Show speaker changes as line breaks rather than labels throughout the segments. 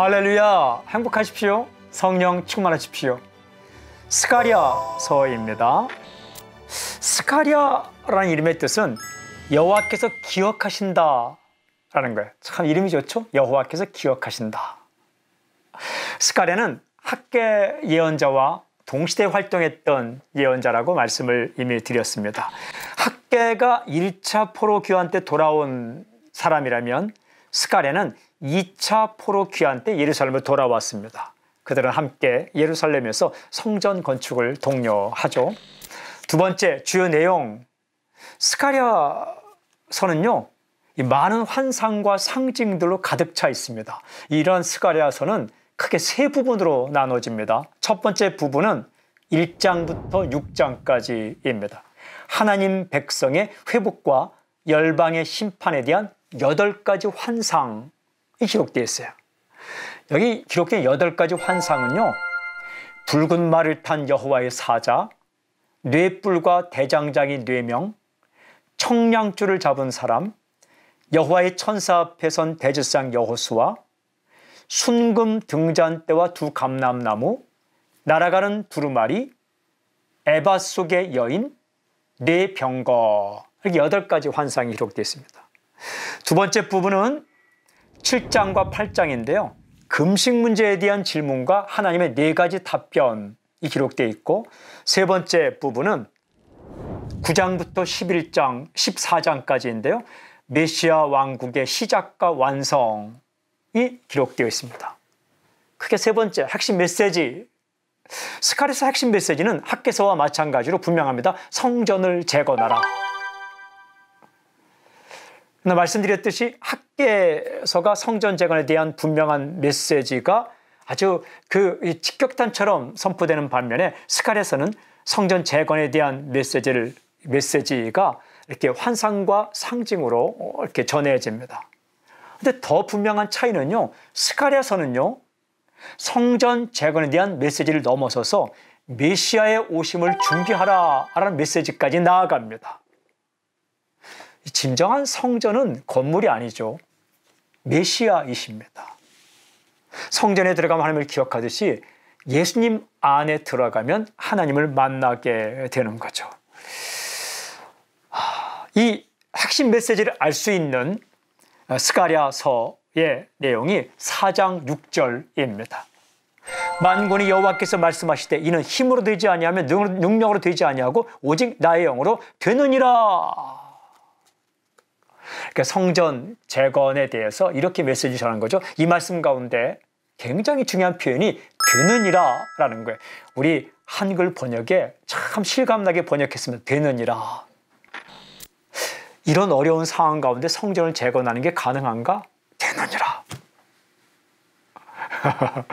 할렐루야 행복하십시오 성령 충만하십시오 스가랴서입니다 스가랴라는 이름의 뜻은 여호와께서 기억하신다 라는 거예요 참 이름이 좋죠 여호와께서 기억하신다 스가랴는 학계 예언자와 동시대 활동했던 예언자라고 말씀을 이미 드렸습니다 학계가 1차 포로 귀환 때 돌아온 사람이라면 스가랴는 2차 포로 귀환 때 예루살렘을 돌아왔습니다. 그들은 함께 예루살렘에서 성전 건축을 독려하죠. 두 번째 주요 내용 스카랴서는요 많은 환상과 상징들로 가득 차 있습니다. 이러한 스카랴서는 크게 세 부분으로 나눠집니다. 첫 번째 부분은 1장부터 6장까지입니다. 하나님 백성의 회복과 열방의 심판에 대한 여덟 가지 환상 이 기록되어 있어요. 여기 기록된 여덟 가지 환상은요. 붉은 말을 탄 여호와의 사자, 뇌뿔과 대장장이 뇌명, 네 청량줄을 잡은 사람, 여호와의 천사 앞에 선대제사 여호수와 순금 등잔대와 두 감람나무, 날아가는 두루마리, 에바 속의 여인, 뇌병거 네 이렇게 여덟 가지 환상이 기록되어 있습니다. 두 번째 부분은 7장과 8장인데요. 금식 문제에 대한 질문과 하나님의 네 가지 답변이 기록되어 있고 세 번째 부분은 9장부터 11장, 14장까지인데요. 메시아 왕국의 시작과 완성이 기록되어 있습니다. 크게 세 번째 핵심 메시지. 스카리스 핵심 메시지는 학계서와 마찬가지로 분명합니다. 성전을 재건하라. 말씀드렸듯이 학 십계서가 성전 재건에 대한 분명한 메시지가 아주 그 직격탄처럼 선포되는 반면에 스칼에서는 성전 재건에 대한 메시지를 메시지가 이렇게 환상과 상징으로 어, 이렇게 전해집니다. 근데 더 분명한 차이는요. 스칼에서는요. 성전 재건에 대한 메시지를 넘어서서 메시아의 오심을 준비하라라는 메시지까지 나아갑니다. 진정한 성전은 건물이 아니죠. 메시아이십니다. 성전에 들어가면 하나님을 기억하듯이 예수님 안에 들어가면 하나님을 만나게 되는 거죠. 이 핵심 메시지를 알 수 있는 어, 스가랴서의 내용이 4장 6절입니다. 만군의 여호와께서 말씀하시되 이는 힘으로 되지 아니하며 능력으로 되지 아니하고 오직 나의 영으로 되느니라 그러니까 성전 재건에 대해서 이렇게 메시지 전한 거죠. 이 말씀 가운데 굉장히 중요한 표현이 되느니라라는 거예요. 우리 한글 번역에 참 실감나게 번역했으면 되느니라. 이런 어려운 상황 가운데 성전을 재건하는 게 가능한가? 되느니라.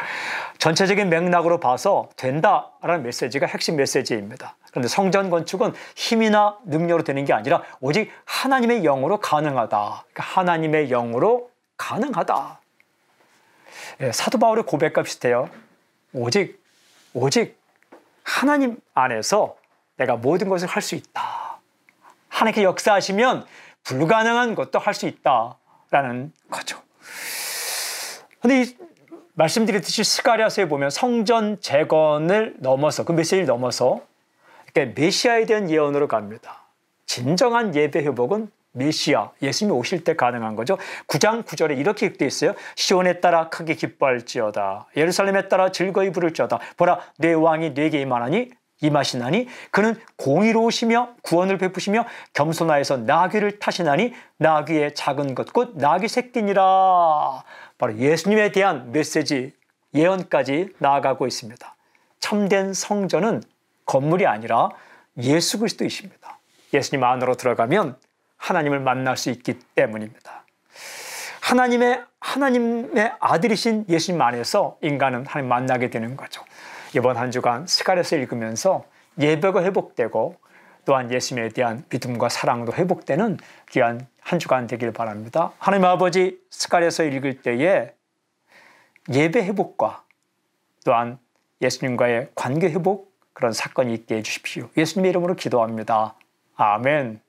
전체적인 맥락으로 봐서 된다라는 메시지가 핵심 메시지입니다. 그런데 성전 건축은 힘이나 능력으로 되는 게 아니라 오직 하나님의 영으로 가능하다. 그러니까 하나님의 영으로 가능하다. 예, 사도 바울의 고백과 비슷해요. 오직 오직 하나님 안에서 내가 모든 것을 할 수 있다. 하나님께 역사하시면 불가능한 것도 할 수 있다라는 거죠. 근데 말씀드렸듯이 스가아서에 보면 성전 재건을 넘어서 그 메시지를 넘어서 그러니까 메시아에 대한 예언으로 갑니다. 진정한 예배 회복은 메시아 예수님이 오실 때 가능한 거죠. 9장 9절에 이렇게 읽록되 있어요. 시온에 따라 크게 기뻐할지어다. 예루살렘에 따라 즐거이 부를지어다. 보라 내 왕이 내게 임하나니 임하시나니 그는 공의로우시며 구원을 베푸시며 겸손하여서 나귀를 타시나니 나귀의 작은 것 곧 나귀 새끼니라 바로 예수님에 대한 메시지, 예언까지 나아가고 있습니다. 참된 성전은 건물이 아니라 예수 그리스도이십니다. 예수님 안으로 들어가면 하나님을 만날 수 있기 때문입니다. 하나님의 하나님의 아들이신 예수님 안에서 인간은 하나님 만나게 되는 거죠. 이번 한 주간 스가랴서 읽으면서 예배가 회복되고 또한 예수님에 대한 믿음과 사랑도 회복되는 귀한 한 주간 되길 바랍니다. 하나님 아버지 스칼에서 읽을 때에 예배 회복과 또한 예수님과의 관계 회복 그런 사건이 있게 해주십시오. 예수님의 이름으로 기도합니다. 아멘.